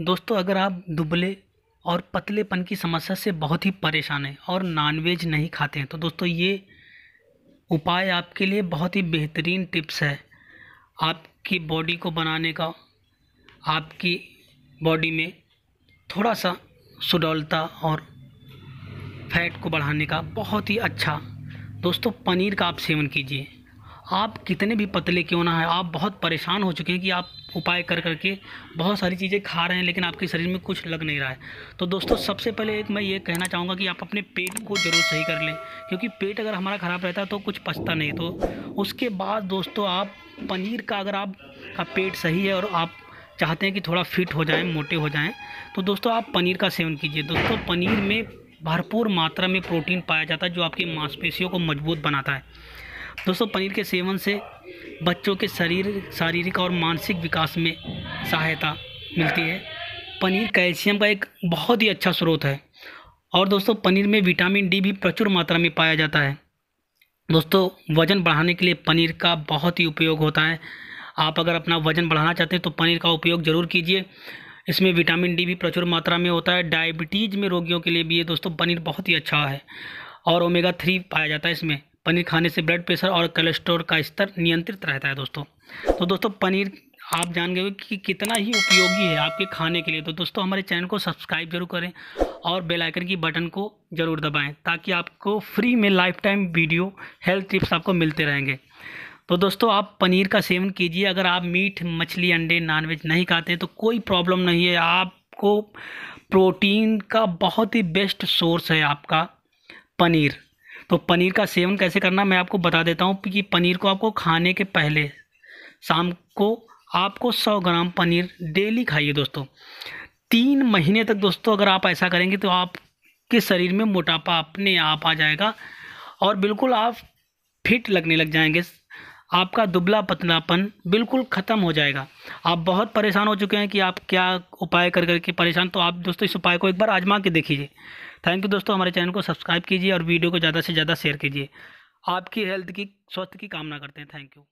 दोस्तों अगर आप दुबले और पतलेपन की समस्या से बहुत ही परेशान हैं और नॉनवेज नहीं खाते हैं तो दोस्तों ये उपाय आपके लिए बहुत ही बेहतरीन टिप्स है आपकी बॉडी को बनाने का आपकी बॉडी में थोड़ा सा सुडौलता और फैट को बढ़ाने का बहुत ही अच्छा दोस्तों पनीर का आप सेवन कीजिए आप कितने भी पतले क्यों ना है आप बहुत परेशान हो चुके हैं कि आप उपाय कर करके बहुत सारी चीज़ें खा रहे हैं लेकिन आपके शरीर में कुछ लग नहीं रहा है तो दोस्तों सबसे पहले एक मैं ये कहना चाहूँगा कि आप अपने पेट को ज़रूर सही कर लें क्योंकि पेट अगर हमारा ख़राब रहता है तो कुछ पचता नहीं तो उसके बाद दोस्तों आप पनीर का अगर आप का पेट सही है और आप चाहते हैं कि थोड़ा फिट हो जाएँ मोटे हो जाएँ तो दोस्तों आप पनीर का सेवन कीजिए दोस्तों पनीर में भरपूर मात्रा में प्रोटीन पाया जाता है जो आपकी मांसपेशियों को मजबूत बनाता है दोस्तों पनीर के सेवन से बच्चों के शरीर शारीरिक और मानसिक विकास में सहायता मिलती है पनीर कैल्शियम का एक बहुत ही अच्छा स्रोत है और दोस्तों पनीर में विटामिन डी भी प्रचुर मात्रा में पाया जाता है दोस्तों वज़न बढ़ाने के लिए पनीर का बहुत ही उपयोग होता है आप अगर अपना वज़न बढ़ाना चाहते हैं तो पनीर का उपयोग ज़रूर कीजिए इसमें विटामिन डी भी प्रचुर मात्रा में होता है डायबिटीज़ में रोगियों के लिए भी ये दोस्तों पनीर बहुत ही अच्छा है और ओमेगा थ्री पाया जाता है इसमें पनीर खाने से ब्लड प्रेशर और कोलेस्ट्रॉल का स्तर नियंत्रित रहता है दोस्तों तो दोस्तों पनीर आप जान गए कि कितना ही उपयोगी है आपके खाने के लिए तो दोस्तों हमारे चैनल को सब्सक्राइब जरूर करें और बेल आइकन की बटन को ज़रूर दबाएं ताकि आपको फ्री में life time video health tips आपको मिलते रहेंगे तो दोस्तों आप पनीर का सेवन कीजिए अगर आप मीट मछली अंडे नॉनवेज नहीं खाते हैं तो कोई प्रॉब्लम नहीं है आपको प्रोटीन का बहुत ही बेस्ट सोर्स है आपका पनीर तो पनीर का सेवन कैसे करना मैं आपको बता देता हूँ कि पनीर को आपको खाने के पहले शाम को आपको 100 ग्राम पनीर डेली खाइए दोस्तों तीन महीने तक दोस्तों अगर आप ऐसा करेंगे तो आपके शरीर में मोटापा अपने आप आ जाएगा और बिल्कुल आप फिट लगने लग जाएंगे आपका दुबला पतलापन बिल्कुल ख़त्म हो जाएगा आप बहुत परेशान हो चुके हैं कि आप क्या उपाय कर करके परेशान तो आप दोस्तों इस उपाय को एक बार आजमा के देखिए थैंक यू दोस्तों हमारे चैनल को सब्सक्राइब कीजिए और वीडियो को ज़्यादा से ज़्यादा शेयर कीजिए आपकी हेल्थ की स्वास्थ्य की कामना करते हैं थैंक यू